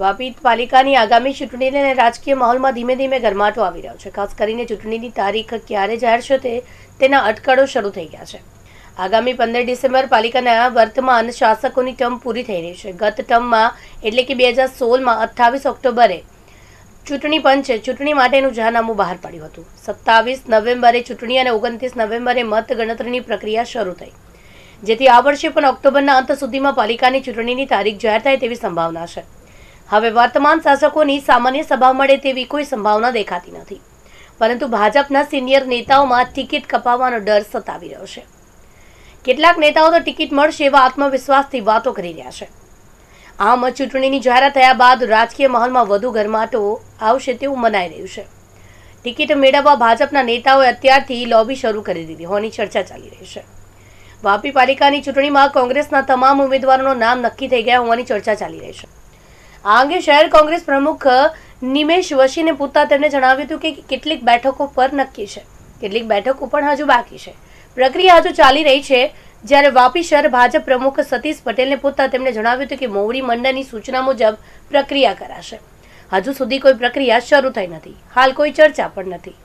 વાપી પાલિકાની આગામી ચૂંટણીને અને રાજકીય માહોલમાં ધીમે ધીમે ગરમાટો આવી રહ્યો છે ખાસ કરીને ચૂંટણીની તારીખ ક્યારે જાહેર થશે તે તેના અટકળો શરૂ થઈ ગયા છે આગામી પંદર ડિસેમ્બર પાલિકાના વર્તમાન શાસકોની ટર્મ પૂરી થઈ રહી છે ગત ટર્મમાં એટલે કે બે હજાર સોળમાં અઠ્ઠાવીસ ઓક્ટોબરે ચૂંટણી પંચે ચૂંટણી માટેનું જાહેરનામું બહાર પાડ્યું હતું સત્તાવીસ નવેમ્બરે ચૂંટણી અને ઓગણત્રીસ નવેમ્બરે મતગણતરીની પ્રક્રિયા શરૂ થઈ જેથી આ વર્ષે પણ ઓક્ટોબરના અંત સુધીમાં પાલિકાની ચૂંટણીની તારીખ જાહેર થાય તેવી સંભાવના છે હવે વર્તમાન શાસકોની સામાન્ય સભા મળે તેવી કોઈ સંભાવના દેખાતી નથી પરંતુ ભાજપના સિનિયર નેતાઓમાં ટિકિટ કપાવવાનો ડર સતાવી રહ્યો છે કેટલાક નેતાઓ તો ટિકિટ મળશે એવા આત્મવિશ્વાસથી વાતો કરી રહ્યા છે આમ ચૂંટણીની જાહેરાત થયા બાદ રાજકીય માહોલમાં વધુ ગરમાટો આવશે તેવું મનાઈ રહ્યું છે ટિકિટ મેળવવા ભાજપના નેતાઓએ અત્યારથી લોબી શરૂ કરી દીધી હોવાની ચર્ચા ચાલી રહી છે વાપી પાલિકાની ચૂંટણીમાં કોંગ્રેસના તમામ ઉમેદવારોનું નામ નક્કી થઈ ગયા હોવાની ચર્ચા ચાલી રહી છે આ અંગે શહેર કોંગ્રેસ પ્રમુખ નિમેશ વશીને પૂછતા તેમણે જણાવ્યું હતું કે કેટલીક બેઠકો પર નક્કી છે કેટલીક બેઠકો પણ હજુ બાકી છે પ્રક્રિયા હજુ ચાલી રહી છે જ્યારે વાપી શહેર ભાજપ પ્રમુખ સતીશ પટેલને પૂછતા તેમણે જણાવ્યું હતું કે મોવડી મંડળની સૂચના મુજબ પ્રક્રિયા કરાશે હજુ સુધી કોઈ પ્રક્રિયા શરૂ થઈ નથી હાલ કોઈ ચર્ચા પણ નથી